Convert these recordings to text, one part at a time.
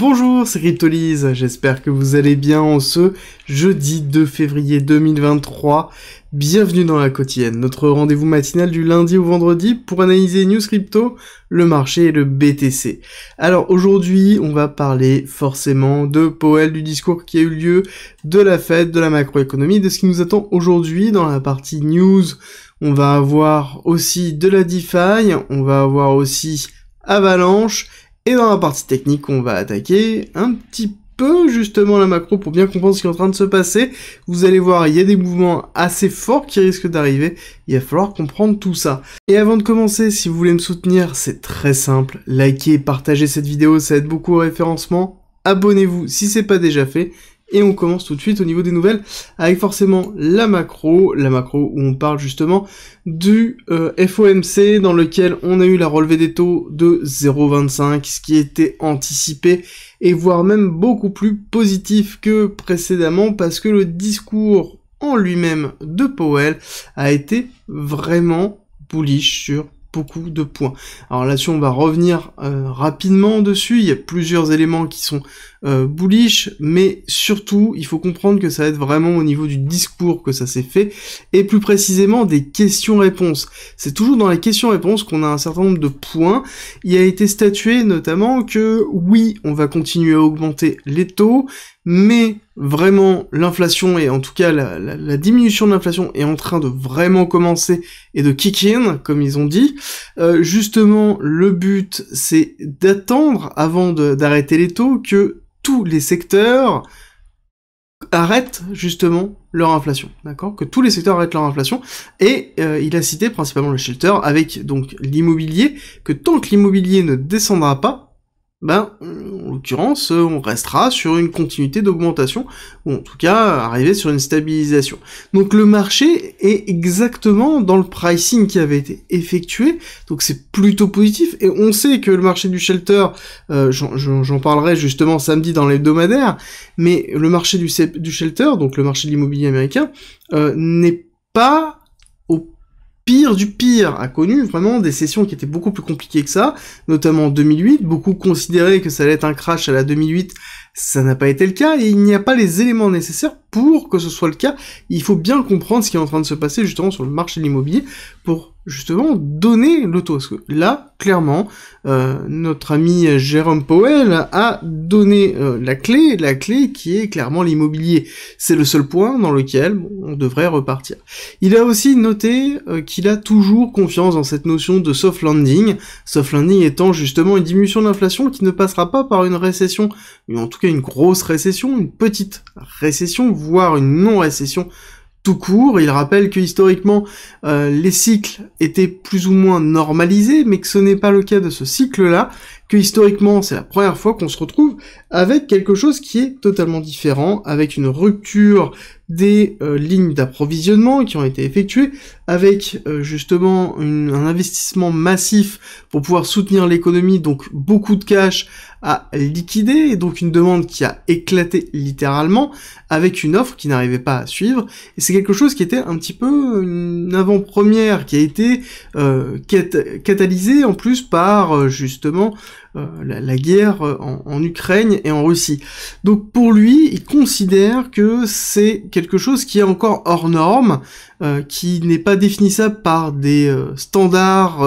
Bonjour, c'est Cryptolise, j'espère que vous allez bien en ce jeudi 2 février 2023. Bienvenue dans la quotidienne, notre rendez-vous matinal du lundi au vendredi pour analyser News Crypto, le marché et le BTC. Alors aujourd'hui, on va parler forcément de Powell, du discours qui a eu lieu, de la fête, de la macroéconomie, de ce qui nous attend aujourd'hui dans la partie news. On va avoir aussi de la DeFi, on va avoir aussi Avalanche et dans la partie technique, on va attaquer un petit peu justement la macro pour bien comprendre ce qui est en train de se passer. Vous allez voir, il y a des mouvements assez forts qui risquent d'arriver. Il va falloir comprendre tout ça. Et avant de commencer, si vous voulez me soutenir, c'est très simple. Likez, partagez cette vidéo, ça aide beaucoup au référencement. Abonnez-vous si c'est pas déjà fait et on commence tout de suite au niveau des nouvelles avec forcément la macro, la macro où on parle justement du euh, FOMC dans lequel on a eu la relevée des taux de 0,25, ce qui était anticipé et voire même beaucoup plus positif que précédemment parce que le discours en lui-même de Powell a été vraiment bullish sur beaucoup de points. Alors là-dessus, on va revenir euh, rapidement dessus. Il y a plusieurs éléments qui sont euh, bullish, mais surtout, il faut comprendre que ça va être vraiment au niveau du discours que ça s'est fait, et plus précisément des questions-réponses. C'est toujours dans les questions-réponses qu'on a un certain nombre de points. Il a été statué notamment que oui, on va continuer à augmenter les taux, mais vraiment l'inflation et en tout cas la, diminution de l'inflation est en train de vraiment commencer et de kick in comme ils ont dit euh, justement le but c'est d'attendre avant d'arrêter les taux que tous les secteurs arrêtent justement leur inflation, d'accord Que tous les secteurs arrêtent leur inflation. Et euh, il a cité principalement le shelter avec donc l'immobilier, que tant que l'immobilier ne descendra pas, ben, en l'occurrence, euh, on restera sur une continuité d'augmentation, ou en tout cas arriver sur une stabilisation. Donc le marché est exactement dans le pricing qui avait été effectué, donc c'est plutôt positif, et on sait que le marché du shelter, euh, j'en parlerai justement samedi dans l'hebdomadaire, mais le marché du, du, shelter, donc le marché de l'immobilier américain, euh, n'est pas pire du pire a connu vraiment des sessions qui étaient beaucoup plus compliquées que ça, notamment en 2008. Beaucoup considéraient que ça allait être un crash à la 2008, ça n'a pas été le cas et il n'y a pas les éléments nécessaires pour que ce soit le cas. Il faut bien comprendre ce qui est en train de se passer justement sur le marché de l'immobilier pour justement donner le taux, Parce que là, clairement, euh, notre ami Jérôme Powell a donné euh, la clé, la clé qui est clairement l'immobilier. C'est le seul point dans lequel on devrait repartir. Il a aussi noté euh, qu'il a toujours confiance dans cette notion de soft landing, soft landing étant justement une diminution de l'inflation qui ne passera pas par une récession, mais en tout cas une grosse récession, une petite récession, voire une non-récession tout court. Il rappelle que historiquement, euh, les cycles étaient plus ou moins normalisés, mais que ce n'est pas le cas de ce cycle-là, que historiquement c'est la première fois qu'on se retrouve avec quelque chose qui est totalement différent, avec une rupture des euh, lignes d'approvisionnement qui ont été effectuées, avec euh, justement un investissement massif pour pouvoir soutenir l'économie, donc beaucoup de cash à liquider, et donc une demande qui a éclaté littéralement, avec une offre qui n'arrivait pas à suivre, et c'est quelque chose qui était un petit peu une avant-première, qui a été euh, catalysée en plus par euh, justement euh, la, guerre euh, en, en, Ukraine et en Russie. Donc pour lui, il considère que c'est quelque chose qui est encore hors norme, euh, qui n'est pas définissable par des standards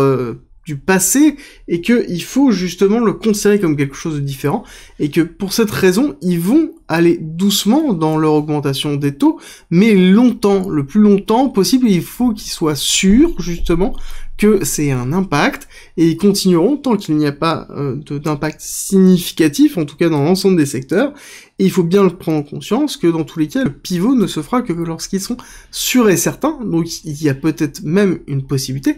du passé et que il faut justement le considérer comme quelque chose de différent et que pour cette raison ils vont aller doucement dans leur augmentation des taux mais longtemps le plus longtemps possible il faut qu'ils soient sûrs justement que c'est un impact et ils continueront tant qu'il n'y a pas euh, d'impact significatif en tout cas dans l'ensemble des secteurs et il faut bien le prendre en conscience que dans tous les cas le pivot ne se fera que lorsqu'ils sont sûrs et certains donc il y a peut-être même une possibilité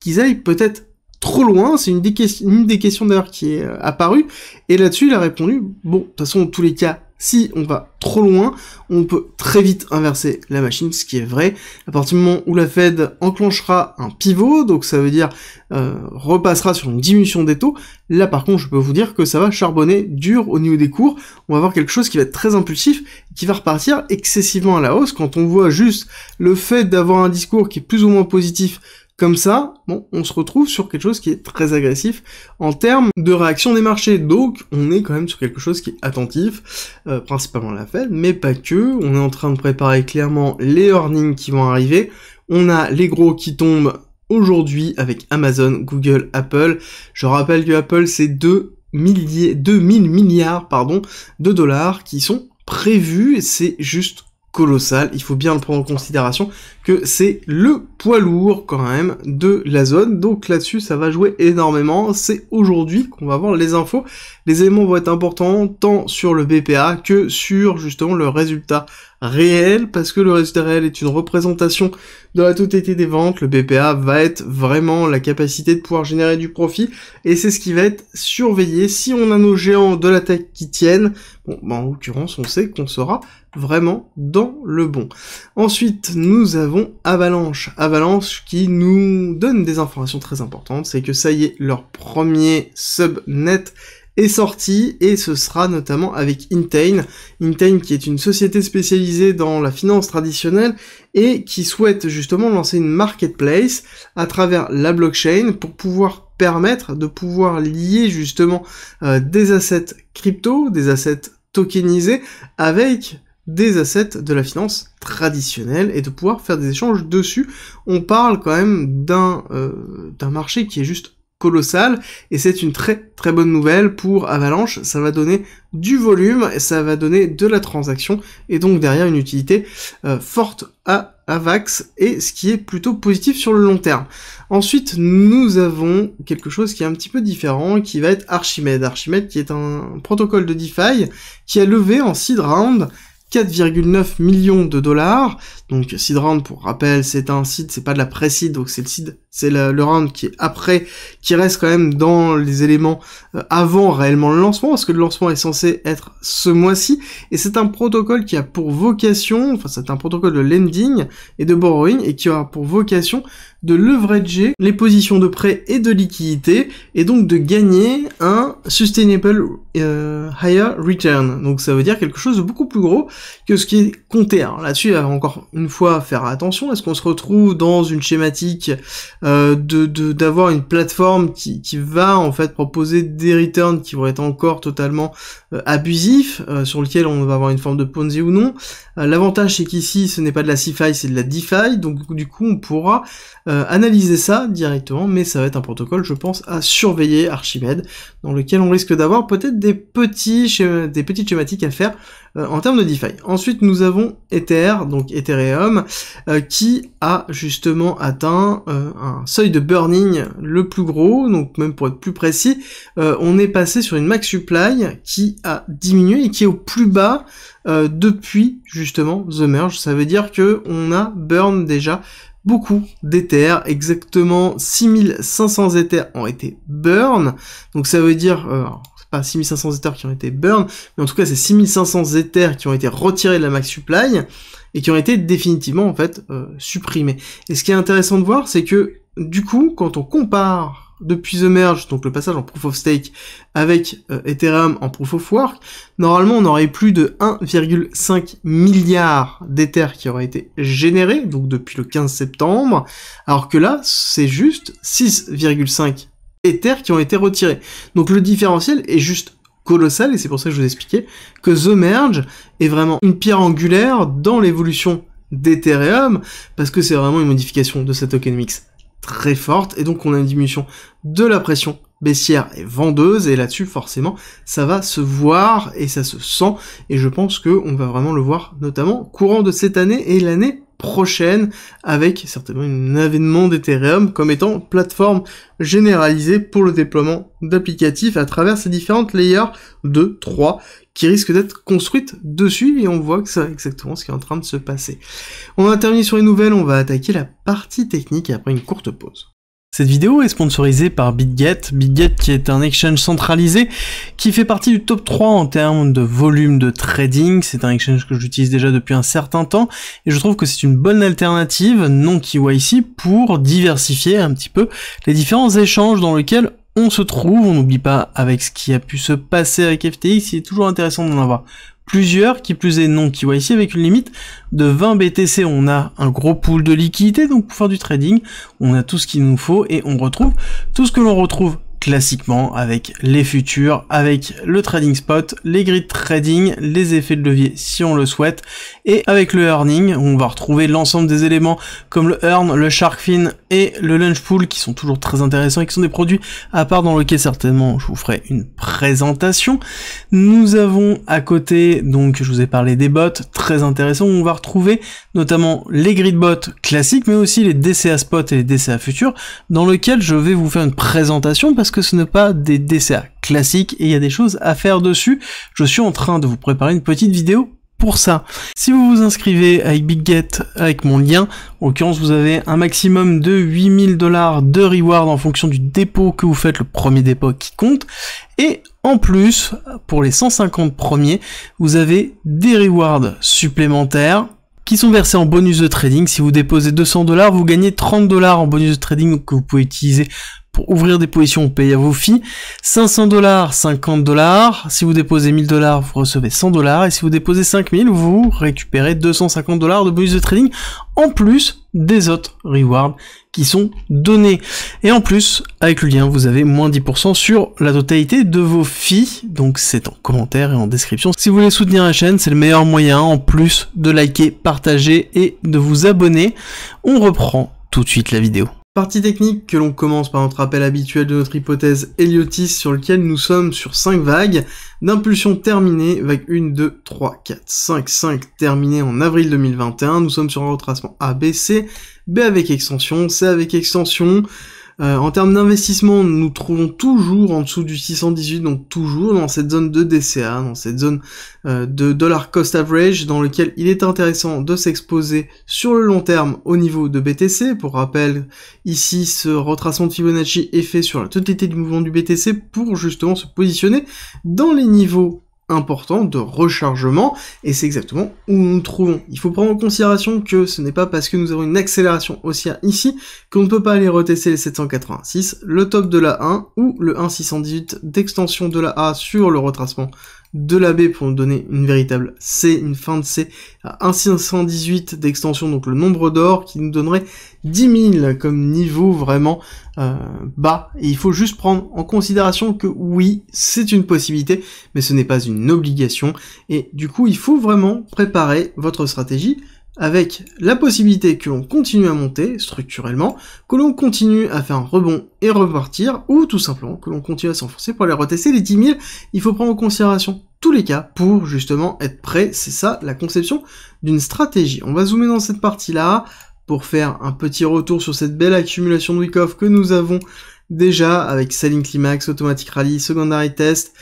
qu'ils aillent peut-être trop loin. C'est une, des questions d'ailleurs qui est euh, apparue. Et là-dessus, il a répondu, bon, de toute façon, tous les cas, si on va trop loin, on peut très vite inverser la machine, ce qui est vrai. À partir du moment où la Fed enclenchera un pivot, donc ça veut dire euh, repassera sur une diminution des taux, là par contre je peux vous dire que ça va charbonner dur au niveau des cours. On va avoir quelque chose qui va être très impulsif, qui va repartir excessivement à la hausse. Quand on voit juste le fait d'avoir un discours qui est plus ou moins positif comme ça, bon, on se retrouve sur quelque chose qui est très agressif en termes de réaction des marchés. Donc, on est quand même sur quelque chose qui est attentif, euh, principalement la Fed, mais pas que. On est en train de préparer clairement les earnings qui vont arriver. On a les gros qui tombent aujourd'hui avec Amazon, Google, Apple. Je rappelle que Apple, c'est 2 milliers, 2000 milliards, pardon, de dollars qui sont prévus. C'est juste colossal. Il faut bien le prendre en considération que c'est le poids lourd quand même de la zone. Donc là-dessus, ça va jouer énormément. C'est aujourd'hui qu'on va voir les infos les éléments vont être importants tant sur le BPA que sur justement le résultat réel, parce que le résultat réel est une représentation de la totalité des ventes. Le BPA va être vraiment la capacité de pouvoir générer du profit, et c'est ce qui va être surveillé. Si on a nos géants de la tech qui tiennent, bon, bah, en l'occurrence, on sait qu'on sera vraiment dans le bon. Ensuite, nous avons Avalanche. Avalanche qui nous donne des informations très importantes, c'est que ça y est, leur premier subnet est sorti et ce sera notamment avec Intain. Intain qui est une société spécialisée dans la finance traditionnelle et qui souhaite justement lancer une marketplace à travers la blockchain pour pouvoir permettre de pouvoir lier justement euh, des assets crypto, des assets tokenisés avec des assets de la finance traditionnelle et de pouvoir faire des échanges dessus. On parle quand même d'un euh, d'un marché qui est juste colossal et c'est une très très bonne nouvelle pour Avalanche, ça va donner du volume, ça va donner de la transaction et donc derrière une utilité euh, forte à Avax et ce qui est plutôt positif sur le long terme. Ensuite, nous avons quelque chose qui est un petit peu différent qui va être Archimède. Archimède qui est un protocole de DeFi qui a levé en seed round 4,9 millions de dollars. Donc round pour rappel, c'est un site c'est pas de la pré-seed, donc c'est le seed, c'est le, round qui est après, qui reste quand même dans les éléments euh, avant réellement le lancement, parce que le lancement est censé être ce mois-ci, et c'est un protocole qui a pour vocation, enfin c'est un protocole de lending et de borrowing, et qui a pour vocation de leverager les positions de prêt et de liquidité et donc de gagner un sustainable euh, higher return. Donc ça veut dire quelque chose de beaucoup plus gros que ce qui est compté. là-dessus, encore une fois, faire attention. Est-ce qu'on se retrouve dans une schématique euh, de d'avoir une plateforme qui, qui, va en fait proposer des returns qui vont être encore totalement euh, abusifs, sur lequel on va avoir une forme de Ponzi ou non. L'avantage c'est qu'ici, ce n'est pas de la C-Fi, c'est de la DeFi. Donc du coup, on pourra euh, analyser ça directement, mais ça va être un protocole, je pense, à surveiller Archimède, dans lequel on risque d'avoir peut-être des, petits des petites schématiques à faire euh, en termes de DeFi. Ensuite, nous avons Ether, donc Ethereum, euh, qui a justement atteint un seuil de burning le plus gros, donc même pour être plus précis, on est passé sur une max supply qui a diminué et qui est au plus bas depuis justement The Merge. Ça veut dire que on a burn déjà beaucoup d'ether, exactement 6500 Ether ont été burn, donc ça veut dire, euh, pas 6500 Ethers qui ont été burn, mais en tout cas c'est 6500 Ether qui ont été retirés de la max supply, et qui ont été définitivement en fait euh, supprimés. Et ce qui est intéressant de voir, c'est que du coup, quand on compare depuis The Merge, donc le passage en Proof of Stake avec euh, Ethereum en Proof of Work, normalement on aurait plus de 1,5 milliard d'Ether qui auraient été générés, donc depuis le 15 septembre, alors que là c'est juste 6,5 Ether qui ont été retirés. Donc le différentiel est juste colossal et c'est pour ça que je vous expliquais que The Merge est vraiment une pierre angulaire dans l'évolution d'Ethereum parce que c'est vraiment une modification de token Mix très forte et donc on a une diminution de la pression baissière et vendeuse et là-dessus forcément ça va se voir et ça se sent et je pense que on va vraiment le voir notamment courant de cette année et l'année prochaine avec certainement un avènement d'Ethereum comme étant plateforme généralisée pour le déploiement d'applicatifs à travers ces différentes layers de 3, qui risque d'être construite dessus, et on voit que c'est exactement ce qui est en train de se passer. On a terminé sur les nouvelles, on va attaquer la partie technique après une courte pause. Cette vidéo est sponsorisée par BitGet, BitGet qui est un exchange centralisé qui fait partie du top 3 en termes de volume de trading. C'est un exchange que j'utilise déjà depuis un certain temps et je trouve que c'est une bonne alternative non KYC pour diversifier un petit peu les différents échanges dans lesquels on se trouve. On n'oublie pas avec ce qui a pu se passer avec FTX, il est toujours intéressant d'en avoir plusieurs, qui plus est non qui ici avec une limite de 20 BTC. On a un gros pool de liquidité, donc pour faire du trading, on a tout ce qu'il nous faut et on retrouve tout ce que l'on retrouve classiquement avec les futurs, avec le trading spot, les grid trading, les effets de levier si on le souhaite, et avec le earning, on va retrouver l'ensemble des éléments comme le earn, le shark fin et le lunch pool qui sont toujours très intéressants et qui sont des produits à part dans lequel certainement je vous ferai une présentation. Nous avons à côté, donc je vous ai parlé des bots, très intéressants on va retrouver notamment les grid bots classiques, mais aussi les DCA spot et les DCA futurs, dans lequel je vais vous faire une présentation parce que ce n'est pas des desserts classiques et il y a des choses à faire dessus. Je suis en train de vous préparer une petite vidéo pour ça. Si vous vous inscrivez avec get avec mon lien, en l'occurrence vous avez un maximum de 8000 dollars de reward en fonction du dépôt que vous faites, le premier dépôt qui compte. Et en plus, pour les 150 premiers, vous avez des rewards supplémentaires qui sont versés en bonus de trading. Si vous déposez 200 dollars, vous gagnez 30 dollars en bonus de trading que vous pouvez utiliser pour ouvrir des positions, vous payez à vos filles. 500 dollars, 50 dollars. Si vous déposez 1000 dollars, vous recevez 100 dollars. Et si vous déposez 5000, vous récupérez 250 dollars de bonus de trading en plus des autres rewards qui sont donnés. Et en plus, avec le lien, vous avez moins 10% sur la totalité de vos filles. Donc c'est en commentaire et en description. Si vous voulez soutenir la chaîne, c'est le meilleur moyen en plus de liker, partager et de vous abonner. On reprend tout de suite la vidéo. Partie technique que l'on commence par notre appel habituel de notre hypothèse Heliotis sur lequel nous sommes sur 5 vagues d'impulsion terminée, vague 1, 2, 3, 4, 5, 5 terminée en avril 2021. Nous sommes sur un retracement ABC, B avec extension, C avec extension, euh, en termes d'investissement, nous nous trouvons toujours en dessous du 618, donc toujours dans cette zone de DCA, dans cette zone euh, de dollar cost average, dans lequel il est intéressant de s'exposer sur le long terme au niveau de BTC. Pour rappel, ici, ce retracement de Fibonacci est fait sur la totalité du mouvement du BTC pour justement se positionner dans les niveaux important de rechargement, et c'est exactement où nous nous trouvons. Il faut prendre en considération que ce n'est pas parce que nous avons une accélération haussière ici qu'on ne peut pas aller retester les 786, le top de la 1 ou le 1618 d'extension de la A sur le retracement de la B pour nous donner une véritable C, une fin de C à 1518 d'extension, donc le nombre d'or qui nous donnerait 10 000 comme niveau vraiment euh, bas. Et il faut juste prendre en considération que oui, c'est une possibilité, mais ce n'est pas une obligation. Et du coup, il faut vraiment préparer votre stratégie avec la possibilité que l'on continue à monter structurellement, que l'on continue à faire un rebond et repartir, ou tout simplement que l'on continue à s'enfoncer pour aller retester les 10 000. Il faut prendre en considération tous les cas pour justement être prêt. C'est ça la conception d'une stratégie. On va zoomer dans cette partie-là pour faire un petit retour sur cette belle accumulation de week-off que nous avons Déjà, avec Selling Climax, Automatic Rally, Secondary Test,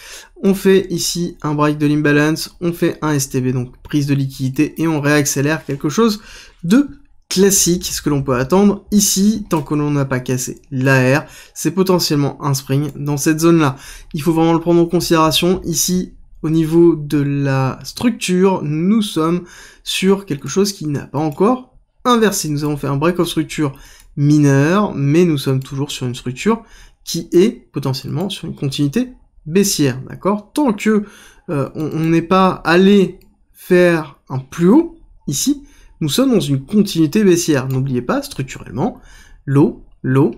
on fait ici un break de l'imbalance, on fait un STB, donc prise de liquidité, et on réaccélère quelque chose de classique, ce que l'on peut attendre ici, tant que l'on n'a pas cassé l'AR, c'est potentiellement un spring dans cette zone-là. Il faut vraiment le prendre en considération. Ici, au niveau de la structure, nous sommes sur quelque chose qui n'a pas encore inversé. Nous avons fait un break of structure mineur mais nous sommes toujours sur une structure qui est potentiellement sur une continuité baissière, d'accord Tant que euh, on n'est pas allé faire un plus haut ici, nous sommes dans une continuité baissière. N'oubliez pas, structurellement, low, low,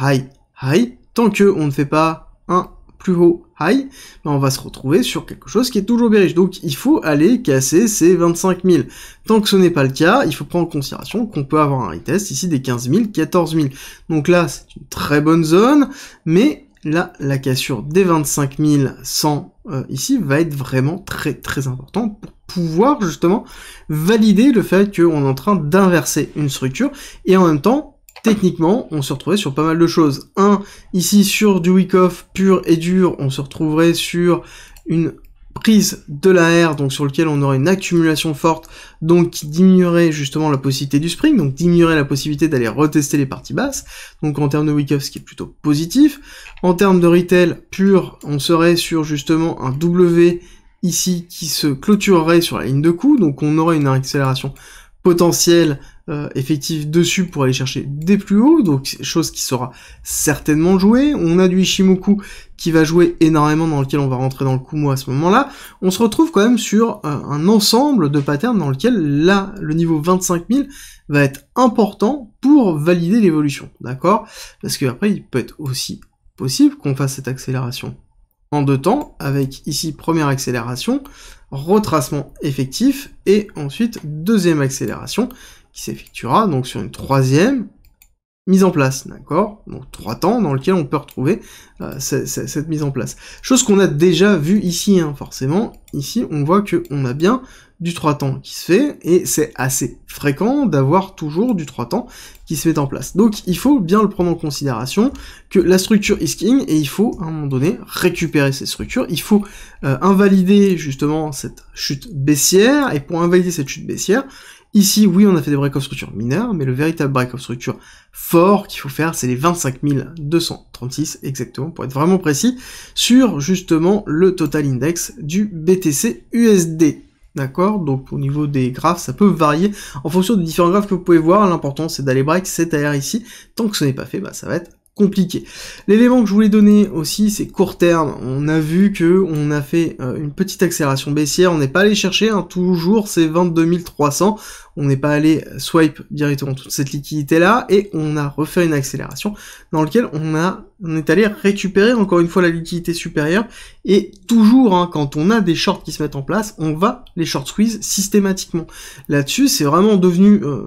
high, high. Tant que on ne fait pas un plus haut, high, ben, on va se retrouver sur quelque chose qui est toujours bearish. Donc il faut aller casser ces 25 000. Tant que ce n'est pas le cas, il faut prendre en considération qu'on peut avoir un retest ici des 15 000, 14 000. Donc là, c'est une très bonne zone, mais là, la cassure des 25 100 euh, ici va être vraiment très très importante pour pouvoir justement valider le fait qu'on est en train d'inverser une structure et en même temps techniquement, on se retrouverait sur pas mal de choses. Un, ici sur du week-off pur et dur, on se retrouverait sur une prise de la R, donc sur lequel on aurait une accumulation forte, donc qui diminuerait justement la possibilité du spring, donc diminuerait la possibilité d'aller retester les parties basses, donc en termes de week-off, ce qui est plutôt positif. En termes de retail pur, on serait sur justement un W ici qui se clôturerait sur la ligne de coup, donc on aurait une accélération potentielle euh, effectif dessus pour aller chercher des plus hauts, donc chose qui sera certainement jouée. On a du Ishimoku qui va jouer énormément, dans lequel on va rentrer dans le Kumo à ce moment-là. On se retrouve quand même sur euh, un ensemble de patterns dans lequel là, le niveau 25 000 va être important pour valider l'évolution, d'accord Parce que il peut être aussi possible qu'on fasse cette accélération en deux temps, avec ici première accélération, retracement effectif, et ensuite deuxième accélération, qui s'effectuera donc sur une troisième mise en place, d'accord Donc trois temps dans lequel on peut retrouver euh, cette, mise en place. Chose qu'on a déjà vue ici, hein, forcément. Ici, on voit qu'on a bien du trois temps qui se fait, et c'est assez fréquent d'avoir toujours du trois temps qui se met en place. Donc il faut bien le prendre en considération, que la structure is king, et il faut à un moment donné récupérer cette structure, il faut euh, invalider justement cette chute baissière, et pour invalider cette chute baissière, Ici, oui, on a fait des break of structure mineurs, mais le véritable break of structure fort qu'il faut faire, c'est les 25 236 exactement, pour être vraiment précis, sur justement le total index du BTC USD. D'accord Donc au niveau des graphes, ça peut varier en fonction des différents graphes que vous pouvez voir. L'important, c'est d'aller break cette AR ici. Tant que ce n'est pas fait, bah, ça va être compliqué. L'élément que je voulais donner aussi, c'est court terme. On a vu que on a fait euh, une petite accélération baissière. On n'est pas allé chercher hein, toujours ces 22 300 on n'est pas allé swipe directement toute cette liquidité-là, et on a refait une accélération dans laquelle on, a, on est allé récupérer encore une fois la liquidité supérieure, et toujours, hein, quand on a des shorts qui se mettent en place, on va les short squeeze systématiquement. Là-dessus, c'est vraiment devenu euh,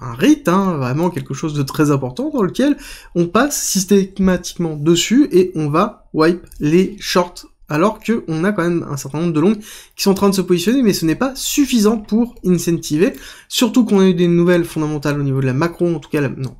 un rite, hein, vraiment quelque chose de très important dans lequel on passe systématiquement dessus, et on va wipe les shorts alors qu'on a quand même un certain nombre de longues qui sont en train de se positionner, mais ce n'est pas suffisant pour incentiver, surtout qu'on a eu des nouvelles fondamentales au niveau de la macro, en tout cas, non,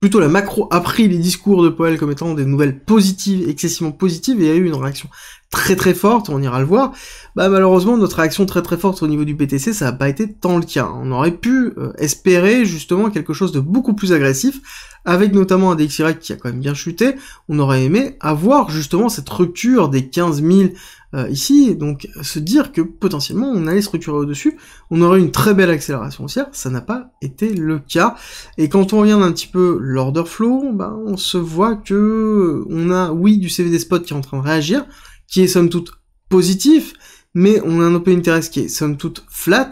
plutôt la macro a pris les discours de Powell comme étant des nouvelles positives, excessivement positives, et il y a eu une réaction très très forte, on ira le voir, bah malheureusement notre réaction très très forte au niveau du BTC ça n'a pas été tant le cas. On aurait pu euh, espérer justement quelque chose de beaucoup plus agressif, avec notamment un DXY qui a quand même bien chuté, on aurait aimé avoir justement cette rupture des 15 000 euh, ici, donc se dire que potentiellement on allait se au-dessus, on aurait une très belle accélération haussière, ça n'a pas été le cas. Et quand on regarde un petit peu l'order flow, bah, on se voit que on a oui du CVD spot qui est en train de réagir, qui est somme toute positif, mais on a un open interest qui est somme toute flat.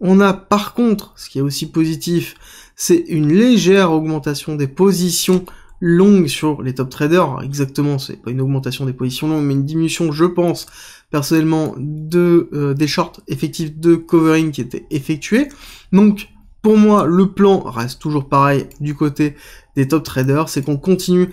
On a par contre, ce qui est aussi positif, c'est une légère augmentation des positions longues sur les top traders. exactement, c'est pas une augmentation des positions longues, mais une diminution, je pense, personnellement, de, euh, des shorts effectifs de covering qui étaient effectués. Donc, pour moi, le plan reste toujours pareil du côté des top traders, c'est qu'on continue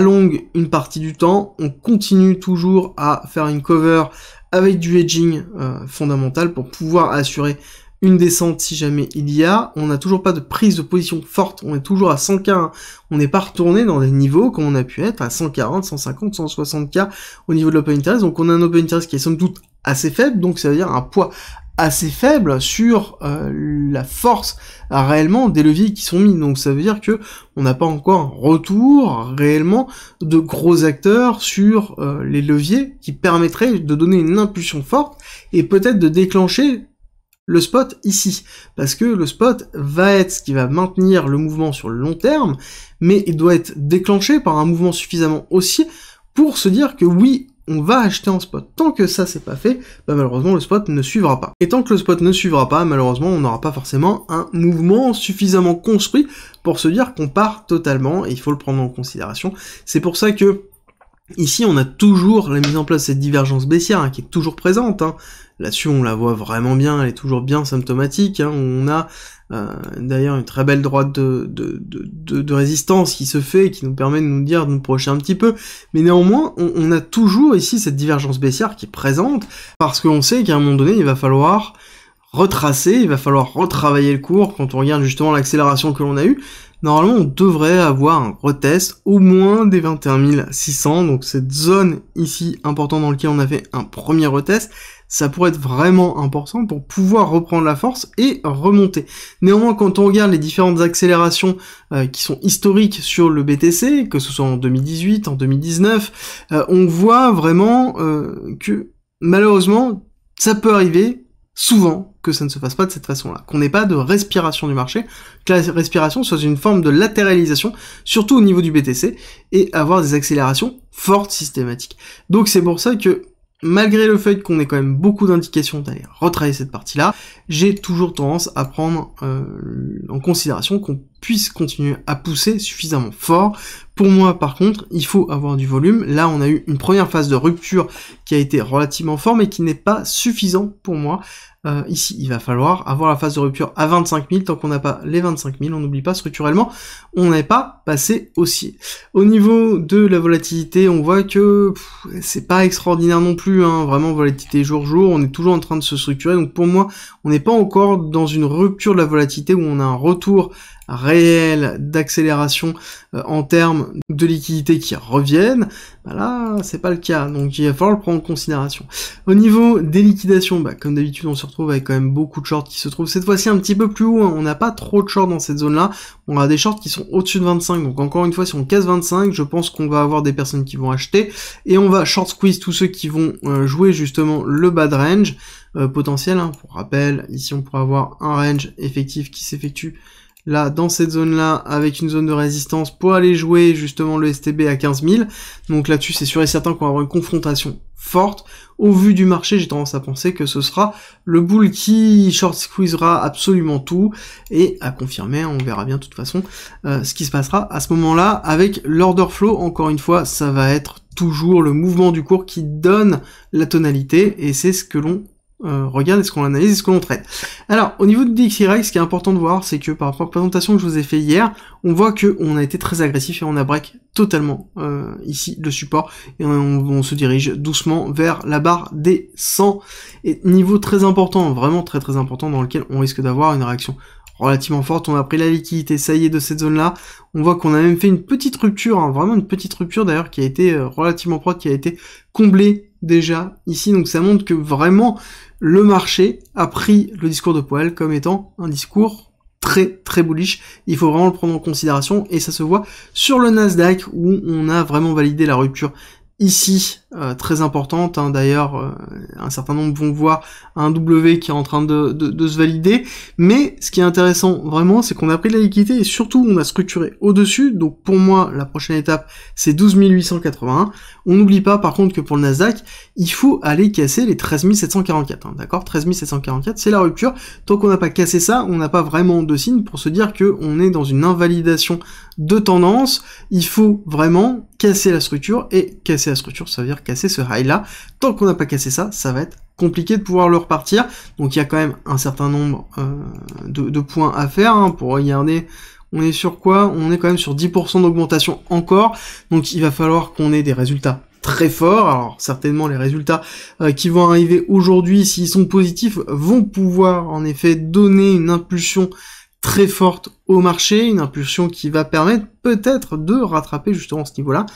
longue une partie du temps, on continue toujours à faire une cover avec du hedging euh, fondamental pour pouvoir assurer une descente si jamais il y a. On n'a toujours pas de prise de position forte. On est toujours à 100K. On n'est pas retourné dans les niveaux comme on a pu être à 140, 150, 160K au niveau de l'open interest. Donc on a un open interest qui est sans doute assez faible. Donc ça veut dire un poids assez faible sur euh, la force euh, réellement des leviers qui sont mis. Donc ça veut dire que on n'a pas encore un retour réellement de gros acteurs sur euh, les leviers qui permettraient de donner une impulsion forte et peut-être de déclencher le spot ici. Parce que le spot va être ce qui va maintenir le mouvement sur le long terme, mais il doit être déclenché par un mouvement suffisamment haussier pour se dire que oui, on va acheter en spot. Tant que ça c'est pas fait, bah malheureusement le spot ne suivra pas. Et tant que le spot ne suivra pas, malheureusement on n'aura pas forcément un mouvement suffisamment construit pour se dire qu'on part totalement, et il faut le prendre en considération. C'est pour ça que Ici, on a toujours la mise en place de cette divergence baissière hein, qui est toujours présente. Hein. Là-dessus, on la voit vraiment bien, elle est toujours bien symptomatique. Hein. On a euh, d'ailleurs, une très belle droite de, résistance qui se fait qui nous permet de nous dire, de nous procher un petit peu. Mais néanmoins, on, on a toujours ici cette divergence baissière qui est présente, parce qu'on sait qu'à un moment donné, il va falloir retracer, il va falloir retravailler le cours quand on regarde justement l'accélération que l'on a eue. Normalement, on devrait avoir un retest au moins des 21 600, donc cette zone ici importante dans laquelle on a fait un premier retest, ça pourrait être vraiment important pour pouvoir reprendre la force et remonter. Néanmoins, quand on regarde les différentes accélérations euh, qui sont historiques sur le BTC, que ce soit en 2018, en 2019, euh, on voit vraiment euh, que malheureusement, ça peut arriver souvent que ça ne se fasse pas de cette façon-là, qu'on n'ait pas de respiration du marché, que la respiration soit une forme de latéralisation, surtout au niveau du BTC, et avoir des accélérations fortes systématiques. Donc c'est pour ça que malgré le fait qu'on ait quand même beaucoup d'indications d'aller retravailler cette partie-là, j'ai toujours tendance à prendre euh, en considération qu'on puisse continuer à pousser suffisamment fort. Pour moi, par contre, il faut avoir du volume. Là, on a eu une première phase de rupture qui a été relativement forte, mais qui n'est pas suffisante pour moi euh, ici, il va falloir avoir la phase de rupture à 25 000. Tant qu'on n'a pas les 25 000, on n'oublie pas structurellement, on n'est pas passé haussier. Au niveau de la volatilité, on voit que c'est pas extraordinaire non plus. Hein. vraiment, volatilité jour-jour, on est toujours en train de se structurer. Donc pour moi, on n'est pas encore dans une rupture de la volatilité où on a un retour Réel d'accélération euh, en termes de liquidités qui reviennent, bah là c'est pas le cas, donc il va falloir le prendre en considération. Au niveau des liquidations, bah, comme d'habitude on se retrouve avec quand même beaucoup de shorts qui se trouvent cette fois-ci un petit peu plus haut, hein. on n'a pas trop de shorts dans cette zone là, on a des shorts qui sont au-dessus de 25, donc encore une fois si on casse 25, je pense qu'on va avoir des personnes qui vont acheter, et on va short squeeze tous ceux qui vont euh, jouer justement le bad range, euh, potentiel. Hein. Pour rappel, ici on pourrait avoir un range effectif qui s'effectue là dans cette zone là avec une zone de résistance pour aller jouer justement le STB à 15 000. Donc là-dessus c'est sûr et certain qu'on va avoir une confrontation forte. Au vu du marché j'ai tendance à penser que ce sera le boule qui short squeezera absolument tout et à confirmer on verra bien de toute façon euh, ce qui se passera à ce moment-là avec l'order flow. Encore une fois ça va être toujours le mouvement du cours qui donne la tonalité et c'est ce que l'on euh, regarde, ce qu'on analyse est-ce qu'on traite. Alors, au niveau de DXY, ce qui est important de voir, c'est que par rapport à la présentation que je vous ai fait hier, on voit qu'on a été très agressif et on a break totalement euh, ici le support et on, se dirige doucement vers la barre des 100 et niveau très important, vraiment très très important dans lequel on risque d'avoir une réaction relativement forte, on a pris la liquidité, ça y est, de cette zone-là, on voit qu'on a même fait une petite rupture, hein, vraiment une petite rupture d'ailleurs qui a été euh, relativement proche, qui a été comblée déjà ici, donc ça montre que vraiment le marché a pris le discours de Powell comme étant un discours très très bullish. Il faut vraiment le prendre en considération et ça se voit sur le Nasdaq où on a vraiment validé la rupture ici euh, très importante. Hein, d'ailleurs, euh, un certain nombre vont voir un W qui est en train de, se valider. Mais ce qui est intéressant vraiment, c'est qu'on a pris de la liquidité et surtout on a structuré au-dessus. Donc pour moi, la prochaine étape, c'est 12 881. On n'oublie pas par contre que pour le Nasdaq, il faut aller casser les 13 744. Hein, d'accord 13 744, c'est la rupture. Tant qu'on n'a pas cassé ça, on n'a pas vraiment de signe pour se dire qu'on est dans une invalidation de tendance. Il faut vraiment casser la structure, et casser la structure, ça veut dire casser ce high-là. Tant qu'on n'a pas cassé ça, ça va être compliqué de pouvoir le repartir. Donc il y a quand même un certain nombre euh, de, points à faire hein, pour regarder. On est sur quoi On est quand même sur 10% d'augmentation encore. Donc il va falloir qu'on ait des résultats très forts. Alors certainement les résultats euh, qui vont arriver aujourd'hui, s'ils sont positifs, vont pouvoir en effet donner une impulsion très forte au marché, une impulsion qui va permettre peut-être de rattraper justement ce niveau-là.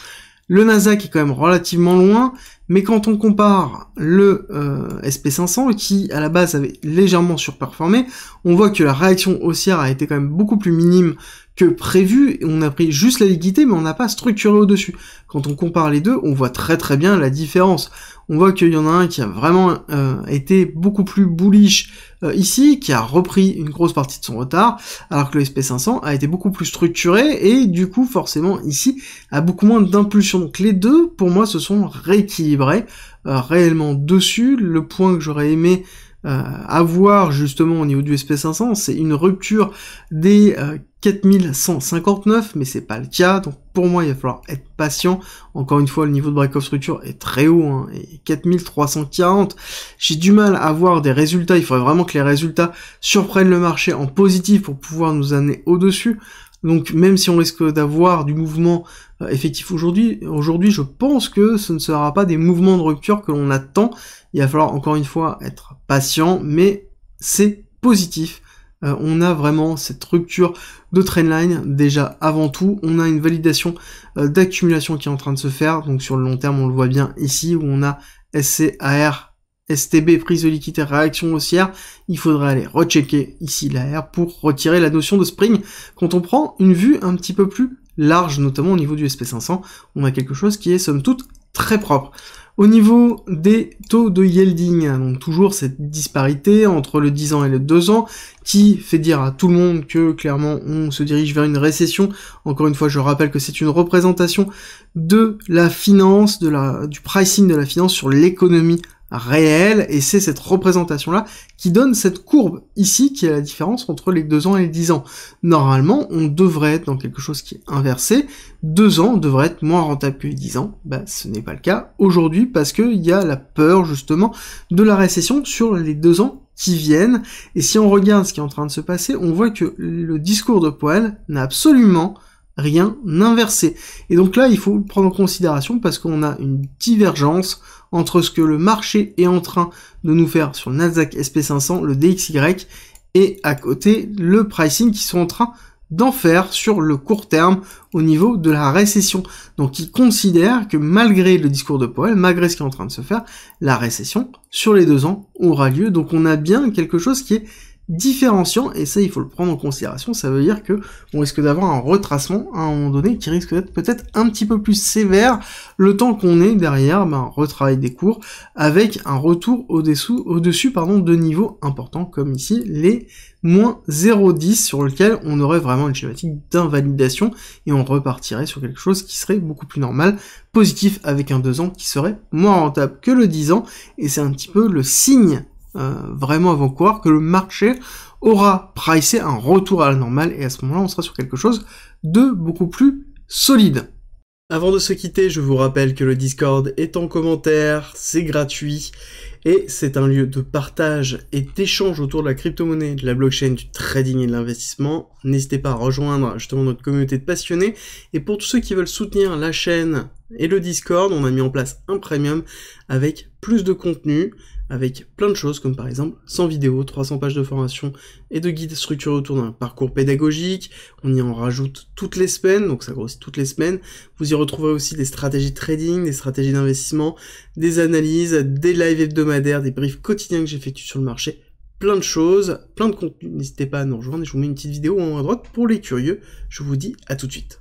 Le Nasdaq est quand même relativement loin, mais quand on compare le euh, SP500 qui à la base avait légèrement surperformé, on voit que la réaction haussière a été quand même beaucoup plus minime que prévu, on a pris juste la liquidité mais on n'a pas structuré au-dessus. Quand on compare les deux, on voit très très bien la différence on voit qu'il y en a un qui a vraiment euh, été beaucoup plus bullish euh, ici, qui a repris une grosse partie de son retard, alors que le SP500 a été beaucoup plus structuré et du coup forcément ici a beaucoup moins d'impulsion. Donc les deux pour moi se sont rééquilibrés euh, réellement dessus. Le point que j'aurais aimé euh, avoir justement au niveau du SP500, c'est une rupture des 4159, euh, mais c'est pas le cas, donc pour moi il va falloir être patient. Encore une fois, le niveau de break-off structure est très haut, hein, et 4340. J'ai du mal à voir des résultats, il faudrait vraiment que les résultats surprennent le marché en positif pour pouvoir nous amener au-dessus. Donc même si on risque d'avoir du mouvement euh, effectif aujourd'hui, aujourd'hui je pense que ce ne sera pas des mouvements de rupture que l'on attend. Il va falloir encore une fois être patient, mais c'est positif. Euh, on a vraiment cette rupture de trendline déjà avant tout. On a une validation euh, d'accumulation qui est en train de se faire. Donc sur le long terme, on le voit bien ici où on a SCAR STB, prise de liquidité, réaction haussière, il faudrait aller rechecker ici la pour retirer la notion de spring. Quand on prend une vue un petit peu plus large, notamment au niveau du SP500, on a quelque chose qui est somme toute très propre. Au niveau des taux de yielding, donc toujours cette disparité entre le 10 ans et le 2 ans qui fait dire à tout le monde que clairement on se dirige vers une récession. Encore une fois, je rappelle que c'est une représentation de la finance, de la, du pricing de la finance sur l'économie réel, et c'est cette représentation-là qui donne cette courbe ici, qui est la différence entre les 2 ans et les 10 ans. Normalement, on devrait être dans quelque chose qui est inversé, 2 ans devrait être moins rentable que les 10 ans, bah, ce n'est pas le cas aujourd'hui, parce qu'il y a la peur justement de la récession sur les 2 ans qui viennent, et si on regarde ce qui est en train de se passer, on voit que le discours de Poel n'a absolument rien inversé. Et donc là, il faut prendre en considération parce qu'on a une divergence entre ce que le marché est en train de nous faire sur le Nasdaq SP500, le DXY, et à côté le pricing qui sont en train d'en faire sur le court terme au niveau de la récession. Donc ils considèrent que malgré le discours de Powell, malgré ce qui est en train de se faire, la récession sur les deux ans aura lieu. Donc on a bien quelque chose qui est différenciant, et ça il faut le prendre en considération, ça veut dire que on risque d'avoir un retracement hein, à un moment donné qui risque d'être peut-être un petit peu plus sévère le temps qu'on est derrière ben, un retravail des cours avec un retour au-dessous au-dessus pardon de niveaux importants comme ici les moins 0,10 sur lequel on aurait vraiment une schématique d'invalidation et on repartirait sur quelque chose qui serait beaucoup plus normal, positif avec un 2 ans qui serait moins rentable que le 10 ans et c'est un petit peu le signe euh, vraiment avant croire que le marché aura pricé un retour à la normale et à ce moment-là, on sera sur quelque chose de beaucoup plus solide. Avant de se quitter, je vous rappelle que le Discord est en commentaire, c'est gratuit et c'est un lieu de partage et d'échange autour de la crypto-monnaie, de la blockchain, du trading et de l'investissement. N'hésitez pas à rejoindre justement notre communauté de passionnés et pour tous ceux qui veulent soutenir la chaîne et le Discord, on a mis en place un premium avec plus de contenu avec plein de choses comme par exemple 100 vidéos, 300 pages de formation et de guides structurés autour d'un parcours pédagogique. On y en rajoute toutes les semaines, donc ça grossit toutes les semaines. Vous y retrouverez aussi des stratégies de trading, des stratégies d'investissement, des analyses, des lives hebdomadaires, des briefs quotidiens que j'effectue sur le marché, plein de choses, plein de contenu. N'hésitez pas à nous rejoindre et je vous mets une petite vidéo en haut à droite pour les curieux. Je vous dis à tout de suite.